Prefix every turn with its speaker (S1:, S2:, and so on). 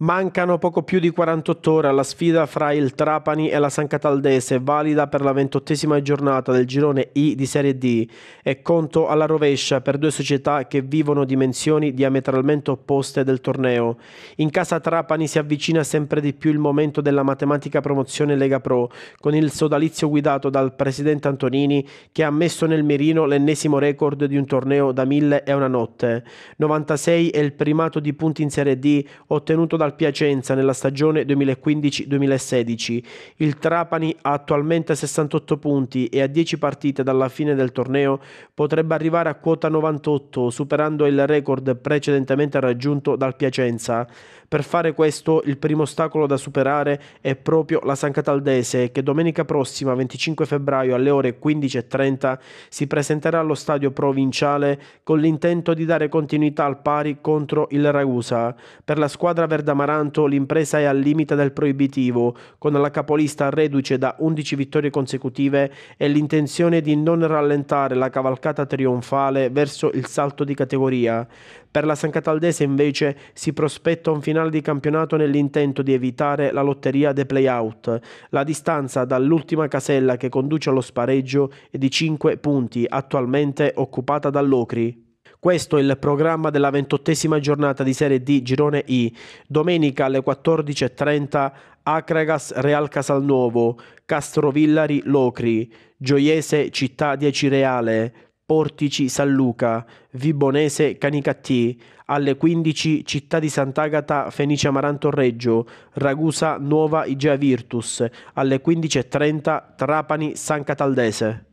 S1: Mancano poco più di 48 ore alla sfida fra il Trapani e la San Cataldese, valida per la ventottesima giornata del girone I di Serie D, e conto alla rovescia per due società che vivono dimensioni diametralmente opposte del torneo. In casa Trapani si avvicina sempre di più il momento della matematica promozione Lega Pro, con il sodalizio guidato dal presidente Antonini che ha messo nel mirino l'ennesimo record di un torneo da mille e una notte. 96 è il primato di punti in Serie D ottenuto dal al Piacenza nella stagione 2015-2016. Il Trapani ha attualmente 68 punti e a 10 partite dalla fine del torneo potrebbe arrivare a quota 98, superando il record precedentemente raggiunto dal Piacenza. Per fare questo, il primo ostacolo da superare è proprio la San Cataldese, che domenica prossima, 25 febbraio, alle ore 15.30, si presenterà allo stadio provinciale con l'intento di dare continuità al pari contro il Ragusa. Per la squadra verdamare Amaranto l'impresa è al limite del proibitivo, con la capolista reduce da 11 vittorie consecutive e l'intenzione di non rallentare la cavalcata trionfale verso il salto di categoria. Per la San Cataldese invece si prospetta un finale di campionato nell'intento di evitare la lotteria dei play-out. La distanza dall'ultima casella che conduce allo spareggio è di 5 punti, attualmente occupata dall'Ocri. Questo è il programma della ventottesima giornata di Serie D Girone I. Domenica alle 14.30 Acragas Real Casalnuovo, Castrovillari Locri, Gioiese Città 10 Reale, Portici San Luca, Vibonese Canicattì, alle 15 Città di Sant'Agata Fenice Amaranto Reggio, Ragusa Nuova Igea Virtus, alle 15.30 Trapani San Cataldese.